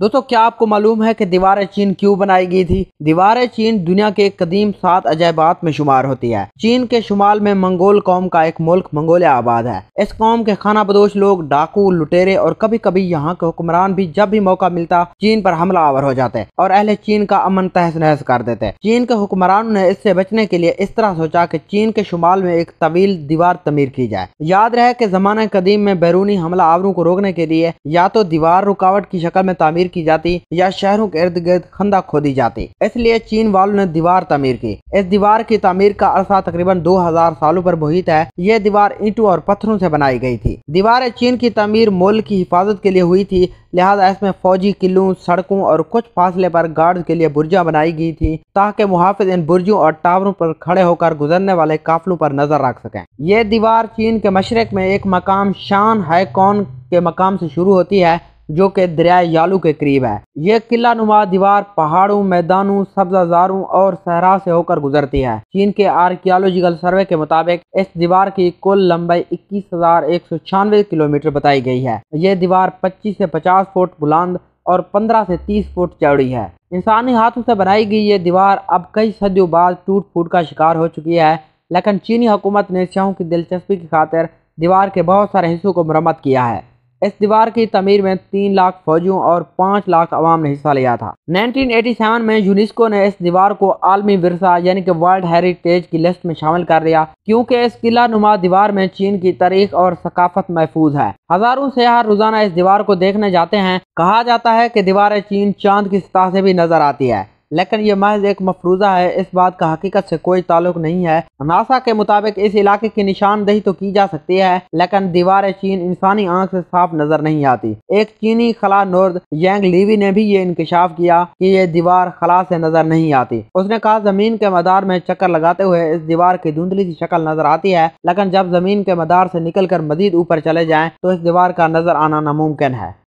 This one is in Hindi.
दोस्तों क्या आपको मालूम है कि दीवार चीन क्यों बनाई गई थी दीवार चीन दुनिया के कदीम सात अजायबात में शुमार होती है चीन के शुमाल में मंगोल कौम का एक मुल्क मंगोलिया आबाद है इस कौम के खाना बदोश लोग डाकू लुटेरे और कभी कभी यहाँ के हुक्मरान भी जब भी मौका मिलता चीन पर हमला आवर हो जाते और अहले चीन का अमन तहस नहस कर देते चीन के हुक्मरानों ने इससे बचने के लिए इस तरह सोचा की चीन के शुमाल में एक तवील दीवार तमीर की जाए याद रहे की जमाना कदीम में बैरूनी हमला आवरों को रोकने के लिए या तो दीवार रुकावट की शक्ल में तमीर तमीर की जाती या शहरों के इर्द गिर्द खंदा खोदी जाती इसलिए चीन वालों ने दीवार तमीर की इस दीवार की तमीर का अरसा तकरीबन 2000 सालों पर मुहित है यह दीवार ईंटों और पत्थरों से बनाई गई थी दीवार चीन की तमीर मुल्क की हिफाजत के लिए हुई थी लिहाजा इसमें फौजी किलों सड़कों और कुछ फासले पर गार्ड के लिए बुर्जा बनाई गई थी ताकि मुहाफिज इन बुर्जों और टावरों पर खड़े होकर गुजरने वाले काफलों पर नजर रख सकें यह दीवार चीन के मशरक में एक मकाम शान हाईकॉन के मकाम से शुरू होती है जो कि दरिया यालू के करीब है ये किला नुमा दीवार पहाड़ों मैदानों सब्जाजारों और सहरा से होकर गुजरती है चीन के आर्कियोलॉजिकल सर्वे के मुताबिक इस दीवार की कुल लंबाई इक्कीस हजार एक सौ छियानवे किलोमीटर बताई गई है यह दीवार पच्चीस से पचास फुट बुलंद और पंद्रह से तीस फुट चौड़ी है इंसानी हाथों से बनाई गई ये दीवार अब कई सदियों बाद टूट फूट का शिकार हो चुकी है लेकिन चीनी हुकूमत ने शहों की दिलचस्पी की खातिर दीवार के बहुत सारे हिस्सों को मरम्मत किया है इस दीवार की तमीर में तीन लाख फौजियों और पाँच लाख अवाम ने हिस्सा लिया था 1987 में यूनेस्को ने इस दीवार को आलमी विरसा यानी कि वर्ल्ड हेरिटेज की लिस्ट में शामिल कर दिया क्योंकि इस किला नुमा दीवार में चीन की तारीख और सकाफत महफूज है हजारों सयाह रोजाना इस दीवार को देखने जाते हैं कहा जाता है की दीवार चीन चांद की सतह से भी नजर आती है लेकिन ये महज एक मफरूजा है इस बात का हकीकत से कोई ताल्लुक नहीं है नासा के मुताबिक इस इलाके की निशानदेही तो की जा सकती है लेकिन दीवार चीन इंसानी आंख से साफ नजर नहीं आती एक चीनी खला नोर्द यंग लीवी ने भी ये इंकशाफ किया कि ये दीवार खला से नजर नहीं आती उसने कहा जमीन के मदार में चक्कर लगाते हुए इस दीवार की धुंधली सी शक्ल नजर आती है लेकिन जब जमीन के मदार से निकल कर मजीद ऊपर चले जाए तो इस दीवार का नजर आना नामुमकिन है